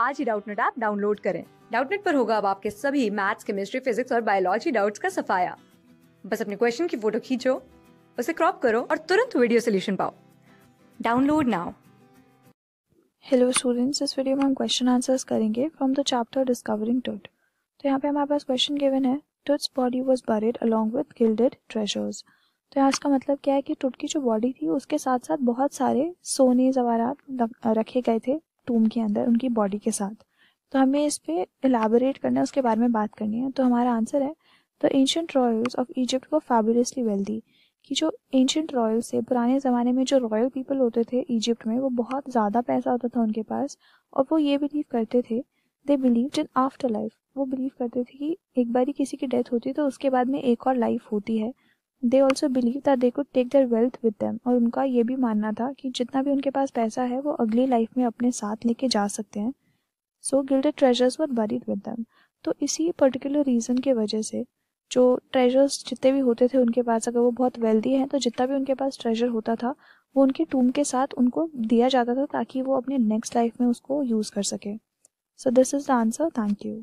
आज ही Doubtnet app download करें डाउटनेट पर होगा अब आपके सभी मैथ्स केमिस्ट्री फिजिक्स और बायोलॉजी डाउट्स का सफाया बस अपने क्वेश्चन की फोटो खींचो उसे क्रॉप करो और तुरंत वीडियो सोल्यूशन पाओ डाउनलोड नाउ हेलो स्टूडेंट्स इस वीडियो में हम क्वेश्चन आंसर्स करेंगे from the chapter discovering Tut तो यहाँ पे हमारे पास क्वेश्चन गिवन है Tut's body was buried along with gilded treasures तो यहाँ इसका मतलब क्या है कि टूट की जो बॉडी थी उसके साथ साथ बहुत सारे सोने जवाहरात रखे गए थे टूम के अंदर उनकी बॉडी के साथ तो हमें इस पर एलाबोरेट करना है उसके बारे में बात करनी है तो हमारा आंसर है the ancient royals of Egypt को फैबुलसली वेल्दी कि जो एंशंट रॉयल्स थे पुराने ज़माने में जो रॉयल पीपल होते थे इजिप्ट में वो बहुत ज़्यादा पैसा होता था उनके पास और वो ये बिलीव करते थे they believe in afterlife वो बिलीव करते थे कि एक बार ही किसी की डेथ होती है तो उसके बाद में एक और लाइफ होती है they also believe that they could take their wealth with them और उनका ये भी मानना था कि जितना भी उनके पास पैसा है वो अगली लाइफ में अपने साथ लेके जा सकते हैं so gilded treasures were buried with them तो इसी पर्टिकुलर रीज़न के वजह से जो ट्रेजर्स जितने भी होते थे उनके पास अगर वो बहुत वेल्दी हैं तो जितना भी उनके पास ट्रेजर होता था वो उनके टूम के साथ उनको दिया जाता था ताकि वो अपने नेक्स्ट लाइफ में उसको यूज़ कर सके so this is the answer thank you